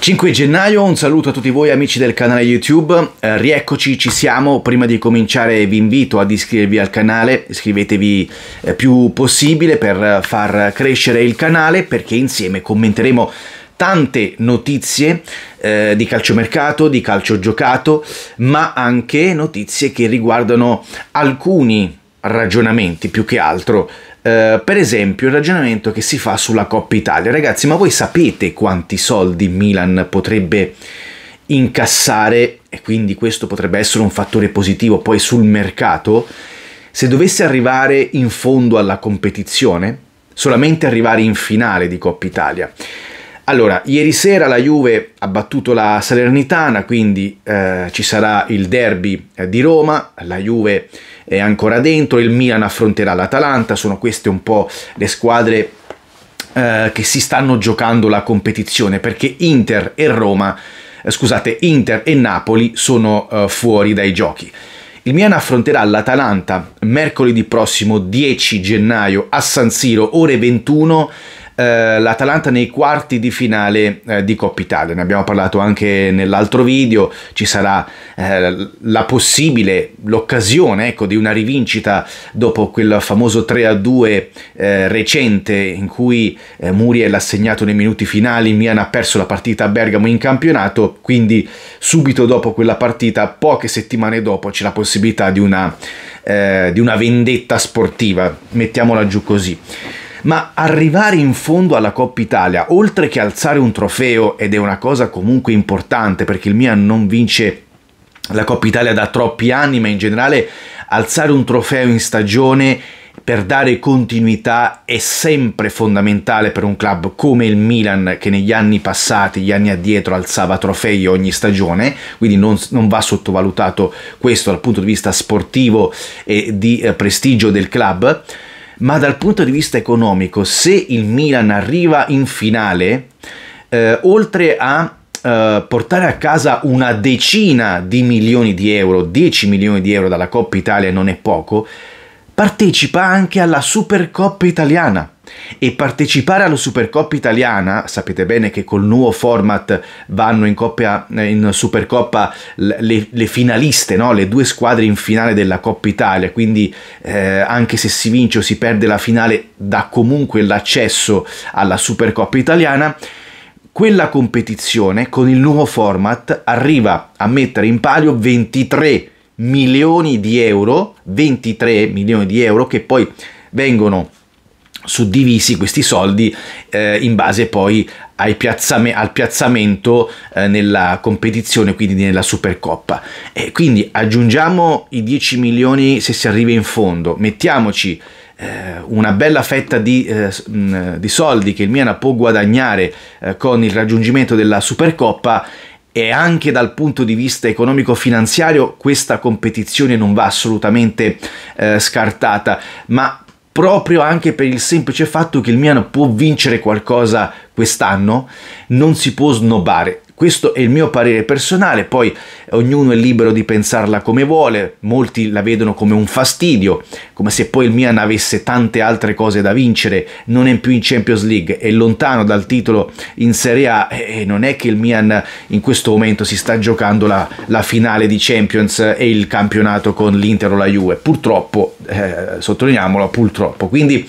5 gennaio, un saluto a tutti voi amici del canale YouTube, eh, rieccoci, ci siamo, prima di cominciare vi invito ad iscrivervi al canale, iscrivetevi eh, più possibile per far crescere il canale perché insieme commenteremo tante notizie eh, di calciomercato, di calcio giocato, ma anche notizie che riguardano alcuni ragionamenti più che altro. Eh, per esempio il ragionamento che si fa sulla Coppa Italia. Ragazzi, ma voi sapete quanti soldi Milan potrebbe incassare e quindi questo potrebbe essere un fattore positivo poi sul mercato? Se dovesse arrivare in fondo alla competizione, solamente arrivare in finale di Coppa Italia. Allora, ieri sera la Juve ha battuto la Salernitana, quindi eh, ci sarà il derby eh, di Roma, la Juve è ancora dentro, il Milan affronterà l'Atalanta, sono queste un po' le squadre eh, che si stanno giocando la competizione, perché Inter e Roma, eh, scusate, Inter e Napoli sono eh, fuori dai giochi. Il Milan affronterà l'Atalanta mercoledì prossimo 10 gennaio a San Siro, ore 21 eh, l'Atalanta nei quarti di finale eh, di Coppa Italia. Ne abbiamo parlato anche nell'altro video, ci sarà eh, la possibile, l'occasione ecco, di una rivincita dopo quel famoso 3-2 eh, recente in cui eh, Muriel ha segnato nei minuti finali, Mian ha perso la partita a Bergamo in campionato, quindi subito dopo quella partita, poche settimane dopo, c'è la possibilità di una, di una vendetta sportiva, mettiamola giù così ma arrivare in fondo alla Coppa Italia, oltre che alzare un trofeo, ed è una cosa comunque importante perché il Milan non vince la Coppa Italia da troppi anni, ma in generale alzare un trofeo in stagione per dare continuità è sempre fondamentale per un club come il Milan che negli anni passati, gli anni addietro, alzava trofei ogni stagione, quindi non, non va sottovalutato questo dal punto di vista sportivo e di eh, prestigio del club ma dal punto di vista economico, se il Milan arriva in finale, eh, oltre a eh, portare a casa una decina di milioni di euro, 10 milioni di euro dalla Coppa Italia non è poco, partecipa anche alla Supercoppa italiana e partecipare alla Supercoppa italiana, sapete bene che col nuovo format vanno in, coppia, eh, in Supercoppa le, le finaliste, no? le due squadre in finale della Coppa Italia, quindi eh, anche se si vince o si perde la finale dà comunque l'accesso alla Supercoppa italiana, quella competizione con il nuovo format arriva a mettere in palio 23 milioni di euro, 23 milioni di euro che poi vengono suddivisi questi soldi eh, in base poi piazzame, al piazzamento eh, nella competizione, quindi nella Supercoppa. E quindi aggiungiamo i 10 milioni se si arriva in fondo, mettiamoci eh, una bella fetta di, eh, mh, di, soldi che il Miana può guadagnare eh, con il raggiungimento della Supercoppa e anche dal punto di vista economico-finanziario questa competizione non va assolutamente eh, scartata, ma proprio anche per il semplice fatto che il Milan può vincere qualcosa quest'anno, non si può snobbare. Questo è il mio parere personale, poi ognuno è libero di pensarla come vuole, molti la vedono come un fastidio, come se poi il Milan avesse tante altre cose da vincere, non è più in Champions League, è lontano dal titolo in Serie A e non è che il Milan in questo momento si sta giocando la, la finale di Champions e il campionato con l'Inter o la Juve, purtroppo, eh, sottolineiamolo, purtroppo. Quindi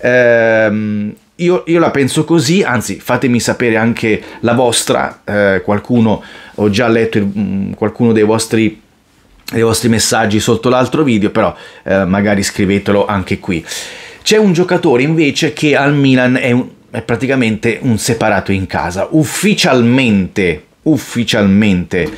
ehm, io, io, la penso così, anzi fatemi sapere anche la vostra, eh, qualcuno, ho già letto il, mh, mm, qualcuno dei vostri, dei vostri, messaggi sotto l'altro video, però eh, magari scrivetelo anche qui. C'è un giocatore invece che al Milan è, un, è praticamente un separato in casa, ufficialmente, ufficialmente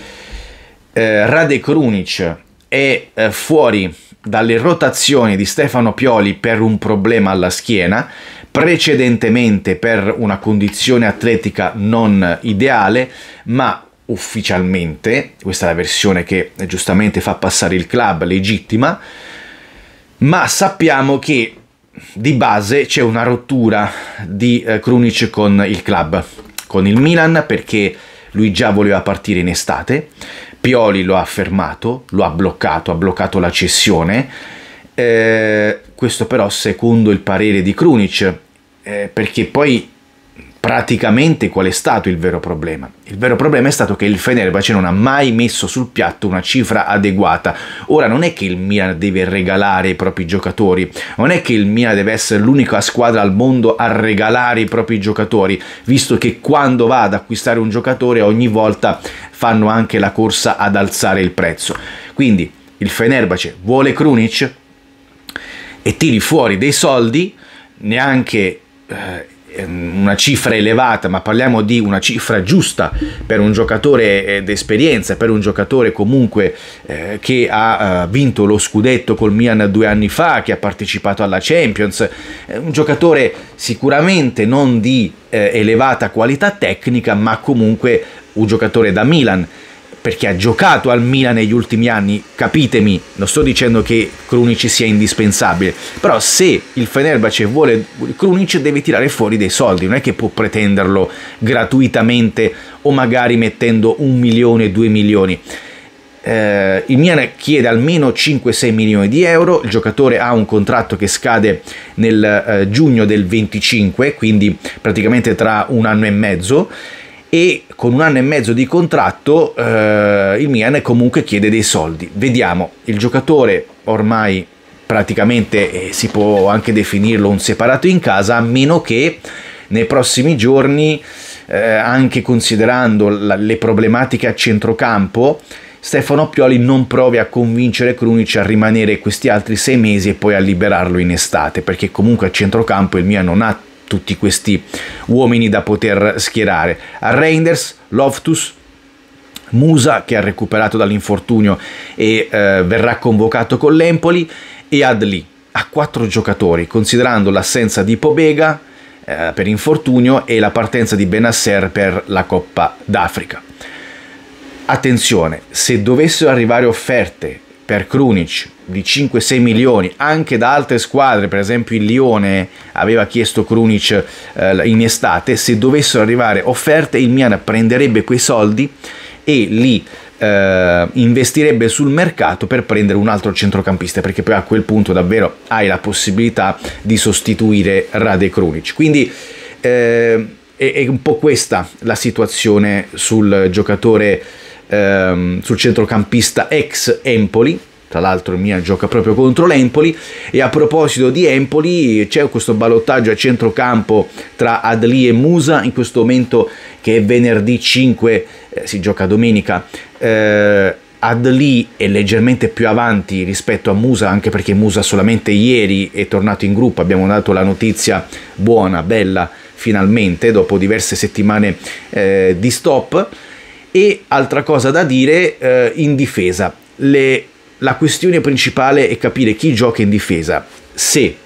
eh, Rade Krunic è eh, fuori dalle rotazioni di Stefano Pioli per un problema alla schiena, precedentemente per una condizione atletica non ideale, ma ufficialmente, questa è la versione che giustamente fa passare il club legittima, ma sappiamo che di base c'è una rottura di eh, Krunic con il club, con il Milan, perché lui già voleva partire in estate, Pioli lo ha fermato, lo ha bloccato, ha bloccato la cessione, eh, questo però secondo il parere di Krunic, eh, perché poi praticamente qual è stato il vero problema? Il vero problema è stato che il Fenerbahce non ha mai messo sul piatto una cifra adeguata. Ora non è che il Milan deve regalare i propri giocatori, non è che il Milan deve essere l'unica squadra al mondo a regalare i propri giocatori, visto che quando va ad acquistare un giocatore ogni volta fanno anche la corsa ad alzare il prezzo. Quindi il Fenerbahce vuole Krunic? e tiri fuori dei soldi, neanche eh, ehm, una cifra elevata, ma parliamo di una cifra giusta per un giocatore eh, d'esperienza, per un giocatore comunque eh, che ha eh, vinto lo scudetto col Milan due anni fa, che ha partecipato alla Champions, eh, un giocatore sicuramente non di eh, elevata qualità tecnica, ma comunque un giocatore da Milan perché ha giocato al Milan negli ultimi anni, capitemi, non sto dicendo che Krunic sia indispensabile, però se il Fenerbahce vuole Krunic deve tirare fuori dei soldi, non è che può pretenderlo gratuitamente o magari mettendo un milione, due milioni. Eh, il Milan chiede almeno 5-6 milioni di euro, il giocatore ha un contratto che scade nel eh, giugno del 25, quindi praticamente tra un anno e mezzo e con un anno e mezzo di contratto eh, il Milan comunque chiede dei soldi. Vediamo, il giocatore ormai praticamente eh, si può anche definirlo un separato in casa, a meno che nei prossimi giorni, eh, anche considerando la, le problematiche a centrocampo, Stefano Pioli non provi a convincere Krunic a rimanere questi altri sei mesi e poi a liberarlo in estate, perché comunque a centrocampo il Milan non ha tutti questi uomini da poter schierare. A Reinders, Loftus, Musa che ha recuperato dall'infortunio e eh, verrà convocato con l'Empoli e Adli a quattro giocatori considerando l'assenza di Pobega eh, per infortunio e la partenza di Benasser per la Coppa d'Africa. Attenzione, se dovessero arrivare offerte per Krunic, di 5-6 milioni anche da altre squadre, per esempio il Lione aveva chiesto Krunic eh, in estate, se dovessero arrivare offerte il Milan prenderebbe quei soldi e li eh, investirebbe sul mercato per prendere un altro centrocampista perché poi a quel punto davvero hai la possibilità di sostituire Rade Krunic. Quindi eh, è, è, un po' questa la situazione sul giocatore, ehm, sul centrocampista ex Empoli tra l'altro il Milan gioca proprio contro l'Empoli e a proposito di Empoli c'è questo ballottaggio a centrocampo tra Adli e Musa in questo momento che è venerdì 5 eh, si gioca domenica eh, Adli è leggermente più avanti rispetto a Musa, anche perché Musa solamente ieri è tornato in gruppo, abbiamo dato la notizia buona, bella, finalmente, dopo diverse settimane eh, di stop. E altra cosa da dire eh, in difesa, le la questione principale è capire chi gioca in difesa. Se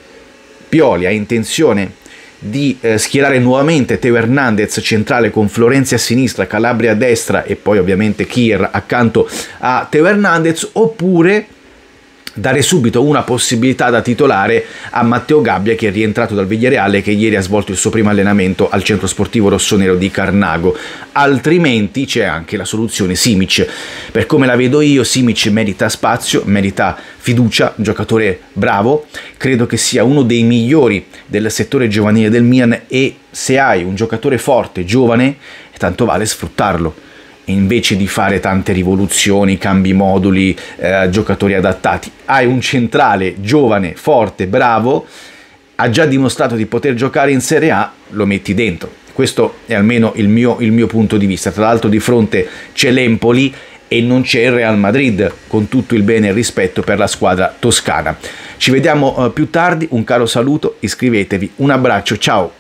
Pioli ha intenzione di eh, schierare nuovamente Teo Hernandez centrale con Florenzi a sinistra, Calabria a destra e poi ovviamente Kier accanto a Teo Hernandez oppure dare subito una possibilità da titolare a Matteo Gabbia che è rientrato dal Vigliareale che ieri ha svolto il suo primo allenamento al centro sportivo rossonero di Carnago altrimenti c'è anche la soluzione Simic per come la vedo io Simic merita spazio merita fiducia un giocatore bravo credo che sia uno dei migliori del settore giovanile del Milan e se hai un giocatore forte giovane tanto vale sfruttarlo invece di fare tante rivoluzioni, cambi moduli, eh, giocatori adattati. Hai un centrale giovane, forte, bravo, ha già dimostrato di poter giocare in Serie A, lo metti dentro. Questo è almeno il mio, il mio punto di vista. Tra l'altro di fronte c'è l'Empoli e non c'è il Real Madrid, con tutto il bene e il rispetto per la squadra toscana. Ci vediamo eh, più tardi, un caro saluto, iscrivetevi, un abbraccio, ciao!